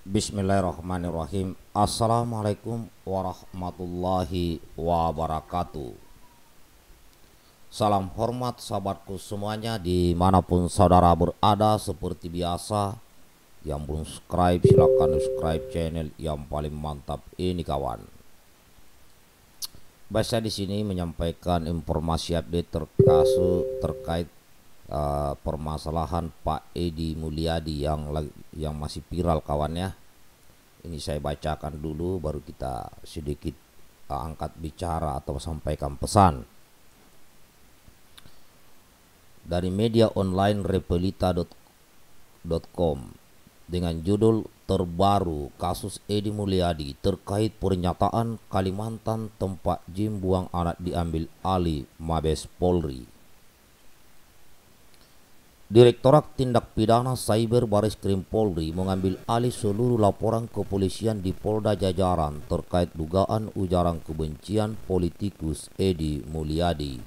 Bismillahirrahmanirrahim Assalamualaikum warahmatullahi wabarakatuh Salam hormat sahabatku semuanya dimanapun saudara berada seperti biasa Yang belum subscribe silahkan subscribe channel yang paling mantap ini kawan Baik saya di sini menyampaikan informasi update terkasu terkait uh, permasalahan Pak Edi Mulyadi yang yang masih viral kawannya. Ini saya bacakan dulu baru kita sedikit uh, angkat bicara atau sampaikan pesan. Dari media online repelita.com dengan judul terbaru kasus Edi Mulyadi terkait pernyataan Kalimantan tempat Jim buang anak diambil Ali Mabes Polri. Direktorat Tindak Pidana Cyber Baris Krim Polri mengambil alih seluruh laporan kepolisian di Polda Jajaran terkait dugaan ujaran kebencian politikus Edi Mulyadi.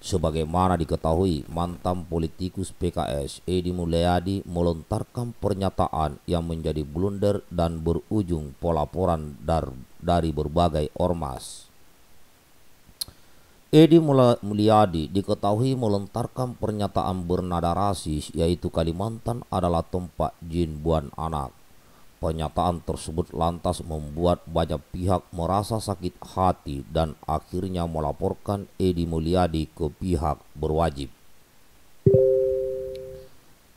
Sebagaimana diketahui, mantan politikus PKS Edi Mulyadi melontarkan pernyataan yang menjadi blunder dan berujung pelaporan dari berbagai ormas. Edi Mulyadi diketahui melontarkan pernyataan bernada rasis yaitu Kalimantan adalah tempat jin buan anak. Pernyataan tersebut lantas membuat banyak pihak merasa sakit hati dan akhirnya melaporkan Edi Mulyadi ke pihak berwajib.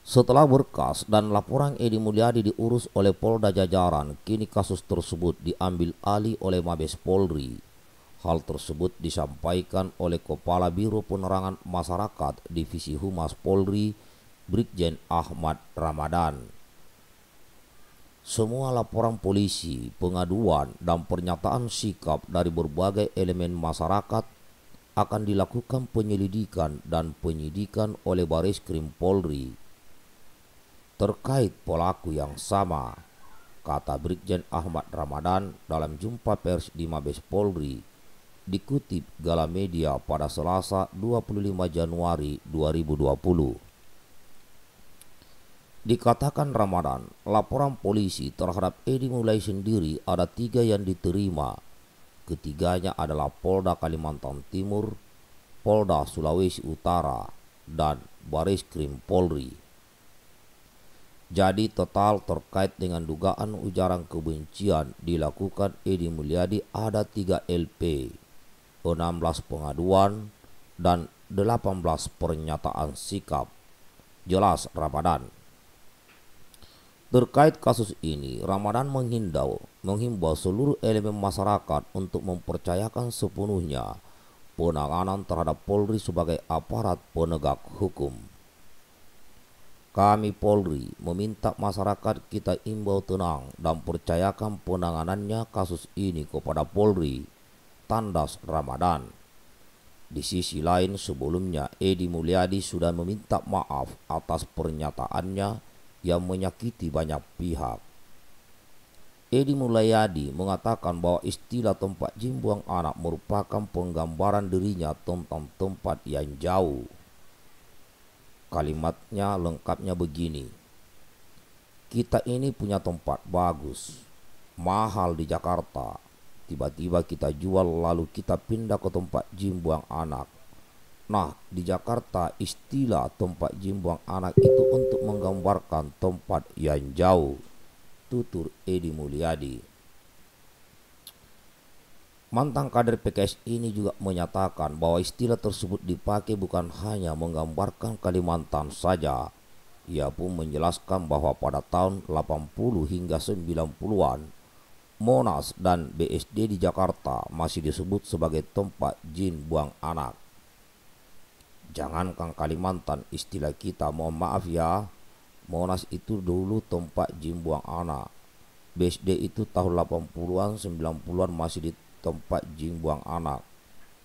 Setelah berkas dan laporan Edi Mulyadi diurus oleh Polda Jajaran, kini kasus tersebut diambil alih oleh Mabes Polri. Hal tersebut disampaikan oleh Kepala Biro Penerangan Masyarakat Divisi Humas Polri, Brigjen Ahmad Ramadan. Semua laporan polisi, pengaduan, dan pernyataan sikap dari berbagai elemen masyarakat akan dilakukan penyelidikan dan penyidikan oleh Baris Krim Polri terkait pelaku yang sama, kata Brigjen Ahmad Ramadan dalam jumpa pers di Mabes Polri dikutip Galamedia pada Selasa 25 Januari 2020. Dikatakan Ramadan, laporan polisi terhadap Edi Mulai sendiri ada tiga yang diterima. Ketiganya adalah Polda Kalimantan Timur, Polda Sulawesi Utara, dan Baris Krim Polri. Jadi total terkait dengan dugaan ujaran kebencian dilakukan Edi Mulyadi ada tiga LP 16 pengaduan, dan 18 pernyataan sikap jelas Ramadan. Terkait kasus ini, Ramadan menghimbau menghimbau seluruh elemen masyarakat untuk mempercayakan sepenuhnya penanganan terhadap Polri sebagai aparat penegak hukum. Kami Polri meminta masyarakat kita imbau tenang dan percayakan penanganannya kasus ini kepada Polri tandas Ramadan. Di sisi lain sebelumnya Edi Mulyadi sudah meminta maaf atas pernyataannya yang menyakiti banyak pihak. Edi Mulyadi mengatakan bahwa istilah tempat jimbuang anak merupakan penggambaran dirinya tentang tempat yang jauh. Kalimatnya lengkapnya begini. Kita ini punya tempat bagus, mahal di Jakarta, Tiba-tiba kita jual lalu kita pindah ke tempat gym buang anak. Nah, di Jakarta istilah tempat gym buang anak itu untuk menggambarkan tempat yang jauh. Tutur Edi Mulyadi. Mantan kader PKS ini juga menyatakan bahwa istilah tersebut dipakai bukan hanya menggambarkan Kalimantan saja. Ia pun menjelaskan bahwa pada tahun 80 hingga 90-an Monas dan BSD di Jakarta masih disebut sebagai tempat jin buang anak. Jangankan Kalimantan, istilah kita mohon maaf ya, Monas itu dulu tempat jin buang anak. BSD itu tahun 80-an 90-an masih di tempat jin buang anak.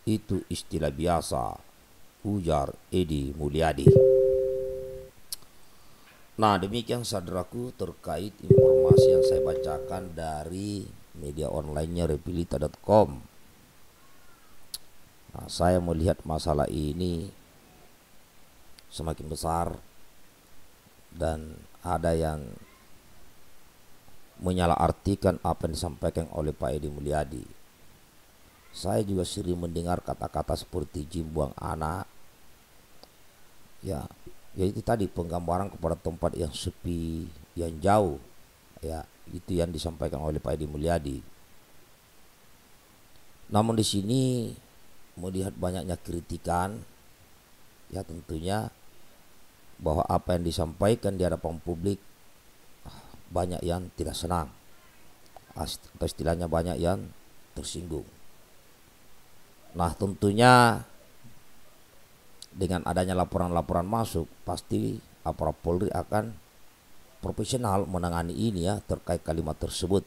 Itu istilah biasa. Ujar Edi Mulyadi. Nah demikian saudaraku terkait informasi yang saya bacakan dari media onlinenya repilita.com Nah saya melihat masalah ini semakin besar dan ada yang menyalahartikan apa yang disampaikan oleh Pak Edi Mulyadi. Saya juga sering mendengar kata-kata seperti jimbuang anak. Ya, yaitu tadi penggambaran kepada tempat yang sepi, yang jauh. Ya, itu yang disampaikan oleh Pak Edi Mulyadi. Namun di sini melihat banyaknya kritikan ya tentunya bahwa apa yang disampaikan di hadapan publik ah, banyak yang tidak senang atau istilahnya banyak yang tersinggung. Nah tentunya dengan adanya laporan-laporan masuk pasti aparat Polri akan profesional menangani ini ya terkait kalimat tersebut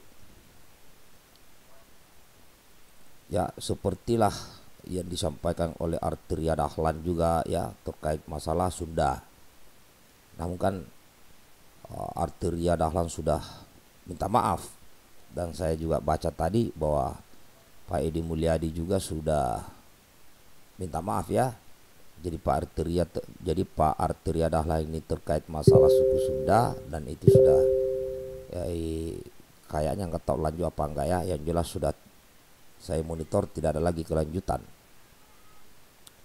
ya sepertilah yang disampaikan oleh Arteria Dahlan juga ya terkait masalah Sunda namun kan eh, Arteria Dahlan sudah minta maaf dan saya juga baca tadi bahwa Pak Edi Mulyadi juga sudah minta maaf ya jadi Pak Arteria jadi Pak Arteria Dahlah ini terkait masalah suku Sunda dan itu sudah ya, kayaknya nggak tahu lanjut apa enggak ya yang jelas sudah saya monitor tidak ada lagi kelanjutan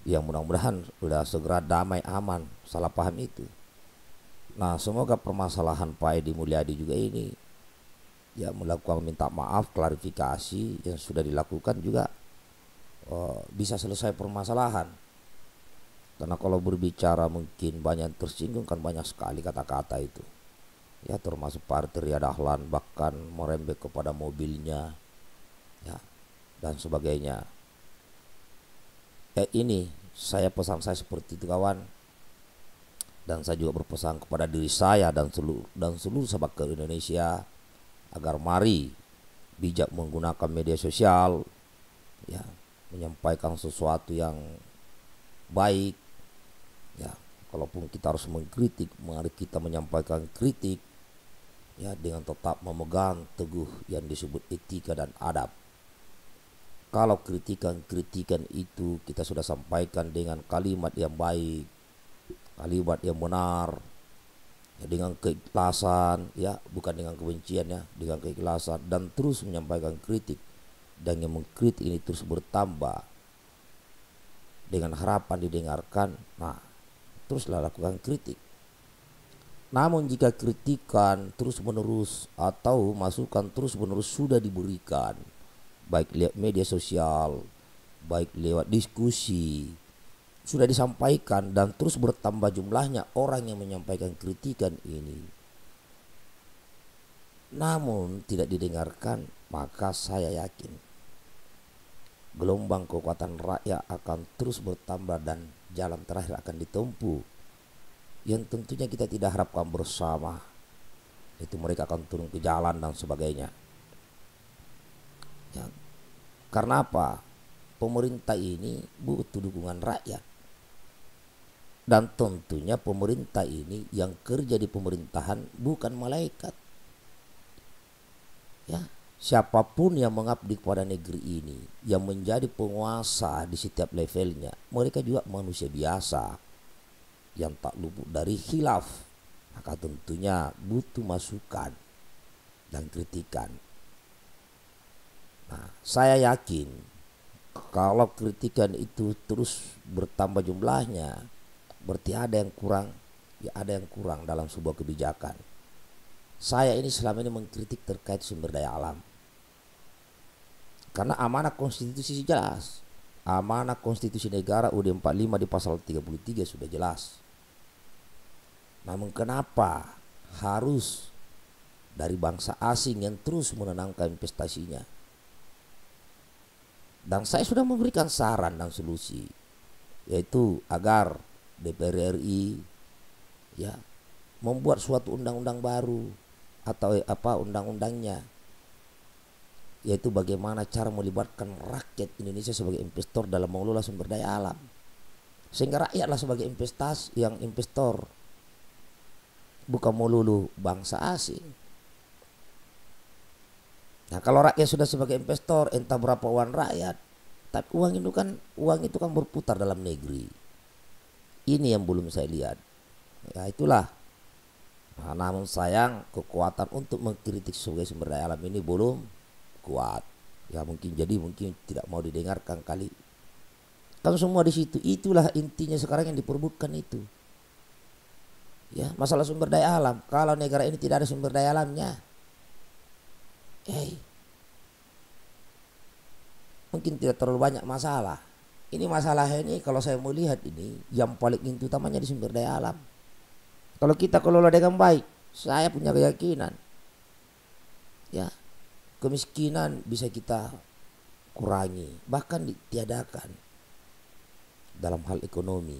yang mudah-mudahan sudah segera damai aman salah paham itu nah semoga permasalahan Pak Edi Mulyadi juga ini ya melakukan minta maaf klarifikasi yang sudah dilakukan juga uh, bisa selesai permasalahan karena kalau berbicara mungkin banyak tersinggung kan banyak sekali kata-kata itu. Ya termasuk partir ya dahlan bahkan merembek kepada mobilnya ya dan sebagainya. eh ini saya pesan saya seperti itu kawan. Dan saya juga berpesan kepada diri saya dan seluruh dan seluruh sahabat ke Indonesia agar mari bijak menggunakan media sosial ya menyampaikan sesuatu yang baik kalaupun kita harus mengkritik mari kita menyampaikan kritik ya dengan tetap memegang teguh yang disebut etika dan adab kalau kritikan-kritikan itu kita sudah sampaikan dengan kalimat yang baik kalimat yang benar ya, dengan keikhlasan ya bukan dengan kebencian ya dengan keikhlasan dan terus menyampaikan kritik dan yang mengkritik ini terus bertambah dengan harapan didengarkan nah teruslah lakukan kritik. Namun jika kritikan terus-menerus atau masukan terus-menerus sudah diberikan, baik lewat media sosial, baik lewat diskusi, sudah disampaikan dan terus bertambah jumlahnya orang yang menyampaikan kritikan ini. Namun tidak didengarkan, maka saya yakin gelombang kekuatan rakyat akan terus bertambah dan jalan terakhir akan ditempuh yang tentunya kita tidak harapkan bersama itu mereka akan turun ke jalan dan sebagainya ya, karena apa pemerintah ini butuh dukungan rakyat dan tentunya pemerintah ini yang kerja di pemerintahan bukan malaikat ya Siapapun yang mengabdi kepada negeri ini, yang menjadi penguasa di setiap levelnya, mereka juga manusia biasa yang tak luput dari khilaf. Maka tentunya butuh masukan dan kritikan. Nah, saya yakin kalau kritikan itu terus bertambah jumlahnya, berarti ada yang kurang, ya ada yang kurang dalam sebuah kebijakan saya ini selama ini mengkritik terkait sumber daya alam. Karena amanah konstitusi jelas. Amanah konstitusi negara UD 45 di pasal 33 sudah jelas. Namun kenapa harus dari bangsa asing yang terus menenangkan investasinya? Dan saya sudah memberikan saran dan solusi yaitu agar DPR RI ya membuat suatu undang-undang baru atau eh, apa undang-undangnya yaitu bagaimana cara melibatkan rakyat Indonesia sebagai investor dalam mengelola sumber daya alam sehingga rakyatlah sebagai investas yang investor bukan melulu bangsa asing nah kalau rakyat sudah sebagai investor entah berapa uang rakyat tapi uang itu kan uang itu kan berputar dalam negeri ini yang belum saya lihat ya itulah Nah, namun sayang kekuatan untuk mengkritik sebagai sumber daya alam ini belum kuat. Ya mungkin jadi mungkin tidak mau didengarkan kali. Kan semua di situ itulah intinya sekarang yang diperbutkan itu. Ya, masalah sumber daya alam. Kalau negara ini tidak ada sumber daya alamnya, eh mungkin tidak terlalu banyak masalah. Ini masalahnya ini kalau saya melihat ini yang paling pintu utamanya di sumber daya alam. Kalau kita kelola dengan baik, saya punya keyakinan. Ya, kemiskinan bisa kita kurangi, bahkan ditiadakan dalam hal ekonomi.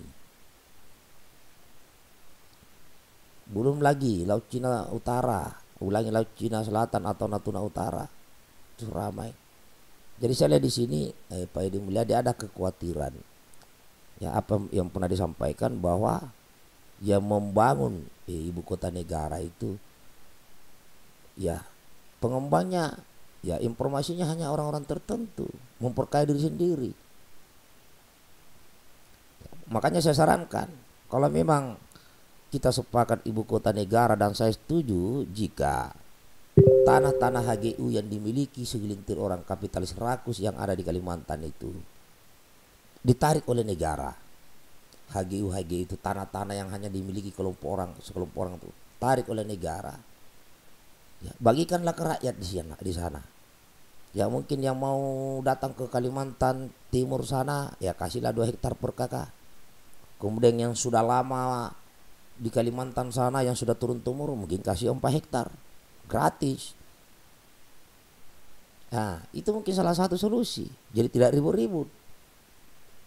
Belum lagi Laut Cina Utara, ulangi Laut Cina Selatan atau Natuna Utara itu ramai. Jadi saya lihat di sini eh, Pak Edi melihat ada kekhawatiran ya apa yang pernah disampaikan bahwa yang membangun ya, ibu kota negara itu ya pengembangnya ya informasinya hanya orang-orang tertentu memperkaya diri sendiri makanya saya sarankan kalau memang kita sepakat ibu kota negara dan saya setuju jika tanah-tanah HGU yang dimiliki segelintir orang kapitalis rakus yang ada di Kalimantan itu ditarik oleh negara HGU HGU itu tanah-tanah yang hanya dimiliki kelompok orang sekelompok orang itu tarik oleh negara ya, bagikanlah ke rakyat di sana di sana ya mungkin yang mau datang ke Kalimantan Timur sana ya kasihlah dua hektar per kakak kemudian yang sudah lama di Kalimantan sana yang sudah turun temurun mungkin kasih empat hektar gratis nah itu mungkin salah satu solusi jadi tidak ribut-ribut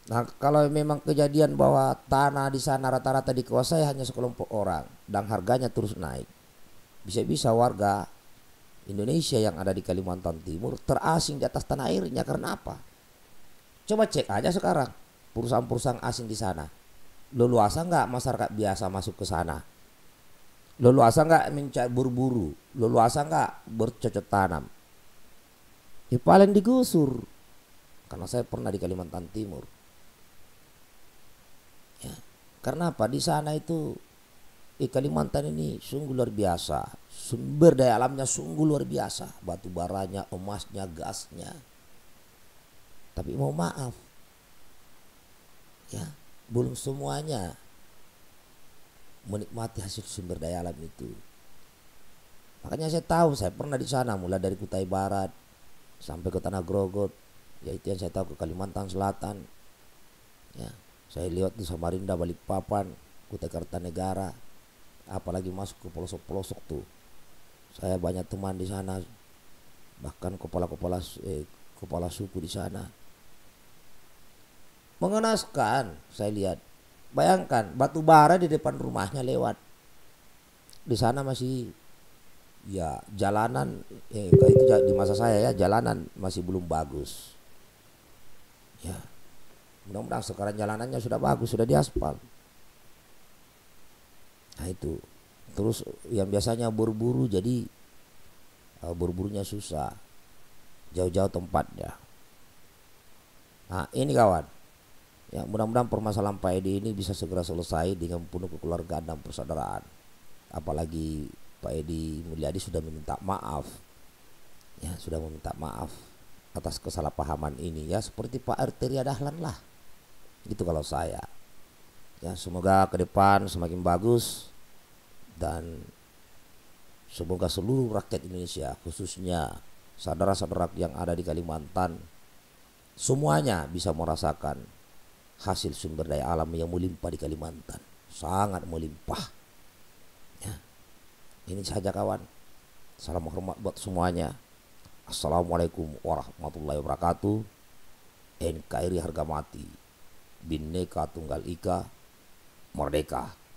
Nah, kalau memang kejadian bahwa tanah di sana rata-rata dikuasai hanya sekelompok orang dan harganya terus naik, bisa-bisa warga Indonesia yang ada di Kalimantan Timur terasing di atas tanah airnya karena apa? Coba cek aja sekarang perusahaan-perusahaan asing di sana. Leluasa nggak masyarakat biasa masuk ke sana? Leluasa nggak mencari buru-buru buru-buru? Leluasa nggak bercocok tanam? Ya paling digusur. Karena saya pernah di Kalimantan Timur Ya. Karena apa? Di sana itu eh, Kalimantan ini sungguh luar biasa. Sumber daya alamnya sungguh luar biasa. Batu baranya, emasnya, gasnya. Tapi mau maaf. Ya, belum semuanya menikmati hasil sumber daya alam itu. Makanya saya tahu, saya pernah di sana mulai dari Kutai Barat sampai ke Tanah Grogot, yaitu yang saya tahu ke Kalimantan Selatan. Ya, saya lewat di Samarinda Balikpapan Kota Kartanegara apalagi masuk ke pelosok-pelosok tuh saya banyak teman di sana bahkan kepala-kepala eh, kepala suku di sana mengenaskan saya lihat bayangkan batu bara di depan rumahnya lewat di sana masih ya jalanan eh, itu di masa saya ya jalanan masih belum bagus ya Mudah-mudahan sekarang jalanannya sudah bagus, sudah diaspal. Nah itu. Terus yang biasanya buru-buru jadi uh, eh, burunya susah. Jauh-jauh tempatnya. Nah ini kawan. Ya mudah-mudahan permasalahan Pak Edi ini bisa segera selesai dengan penuh kekeluargaan dan persaudaraan. Apalagi Pak Edi Mulyadi sudah meminta maaf. Ya sudah meminta maaf atas kesalahpahaman ini ya seperti Pak Arteria Dahlan lah Gitu kalau saya. Ya, semoga ke depan semakin bagus dan semoga seluruh rakyat Indonesia khususnya saudara-saudara yang ada di Kalimantan semuanya bisa merasakan hasil sumber daya alam yang melimpah di Kalimantan sangat melimpah ya. ini saja kawan salam hormat buat semuanya Assalamualaikum warahmatullahi wabarakatuh NKRI harga mati Bineka Tunggal Ika Merdeka